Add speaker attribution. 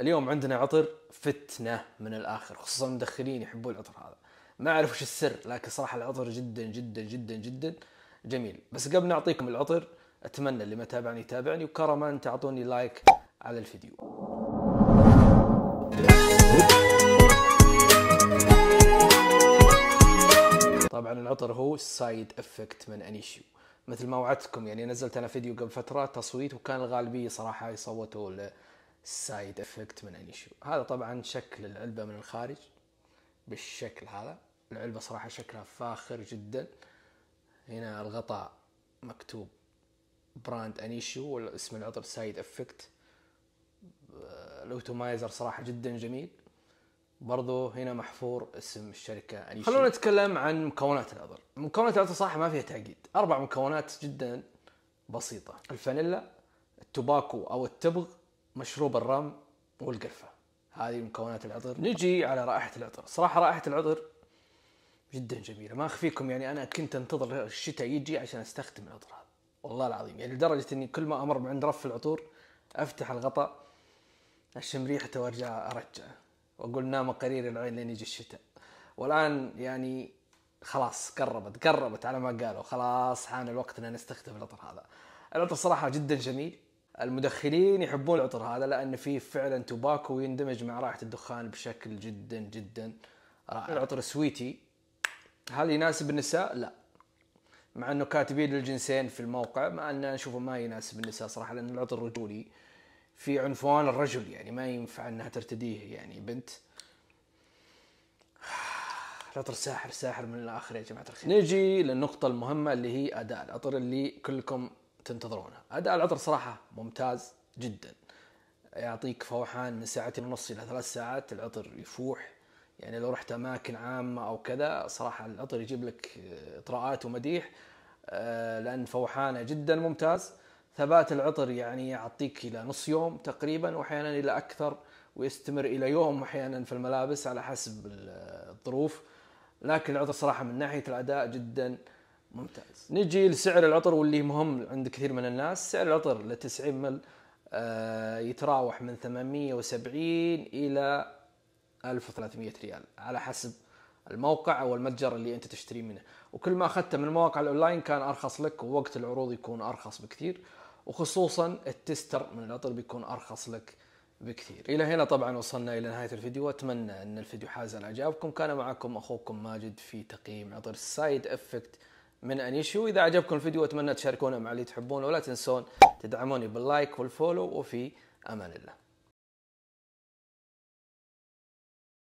Speaker 1: اليوم عندنا عطر فتنه من الاخر خصوصا المدخنين يحبون العطر هذا ما اعرف وش السر لكن صراحه العطر جدا جدا جدا جدا جميل بس قبل نعطيكم العطر اتمنى اللي ما تابعني يتابعني وكرما تعطوني لايك على الفيديو طبعا العطر هو سايد افكت من انيشيو مثل ما وعدتكم يعني نزلت انا فيديو قبل فتره تصويت وكان الغالبيه صراحه يصوتوا سايد افكت من اني شو هذا طبعا شكل العلبه من الخارج بالشكل هذا العلبه صراحه شكلها فاخر جدا هنا الغطاء مكتوب براند انيشو والاسم العطر سايد افكت الاوتومايزر صراحه جدا جميل برضو هنا محفور اسم الشركه انيشو خلونا نتكلم عن مكونات العطر مكونات العطر صراحه ما فيها تعقيد اربع مكونات جدا بسيطه الفانيلا التوباكو او التبغ مشروب الرم والقرفه هذه مكونات العطر نجي على رائحه العطر صراحه رائحه العطر جدا جميله ما اخفيكم يعني انا كنت انتظر الشتاء يجي عشان استخدم العطر هذا والله العظيم يعني لدرجه اني كل ما امر من عند رف العطور افتح الغطاء اشم ريحته وارجع ارجعه واقول نام قرير العين لين يجي الشتاء والان يعني خلاص قربت قربت على ما قالوا خلاص حان الوقت ان نستخدم العطر هذا العطر صراحه جدا جميل المدخنين يحبون العطر هذا لان فيه فعلا توباكو يندمج مع رائحه الدخان بشكل جدا جدا رائع العطر سويتي هل يناسب النساء؟ لا مع انه كاتبين للجنسين في الموقع مع ان اشوفه ما يناسب النساء صراحه لان العطر رجولي في عنفوان الرجل يعني ما ينفع انها ترتديه يعني بنت العطر ساحر ساحر من الاخر يا جماعه الخير نجي للنقطه المهمه اللي هي اداء العطر اللي كلكم تنتظرونه اداء العطر صراحه ممتاز جدا يعطيك فوحان من ساعتين ونص الى ثلاث ساعات العطر يفوح يعني لو رحت اماكن عامه او كذا صراحه العطر يجيب لك اطراءات ومديح آه، لان فوحانه جدا ممتاز ثبات العطر يعني يعطيك الى نص يوم تقريبا واحيانا الى اكثر ويستمر الى يوم احيانا في الملابس على حسب الظروف لكن العطر صراحه من ناحيه الاداء جدا ممتاز نجي لسعر العطر واللي مهم عند كثير من الناس سعر العطر ل 90 مل آه، يتراوح من 870 الى 1300 ريال على حسب الموقع او المتجر اللي انت تشتري منه وكل ما اخذته من المواقع الاونلاين كان ارخص لك ووقت العروض يكون ارخص بكثير وخصوصا التستر من العطر بيكون ارخص لك بكثير الى هنا طبعا وصلنا الى نهايه الفيديو اتمنى ان الفيديو حاز على اعجابكم كان معكم اخوكم ماجد في تقييم عطر سايد افكت من انيشو اذا عجبكم الفيديو اتمنى تشاركونه مع اللي تحبونه ولا تنسون تدعموني باللايك والفولو وفي امان الله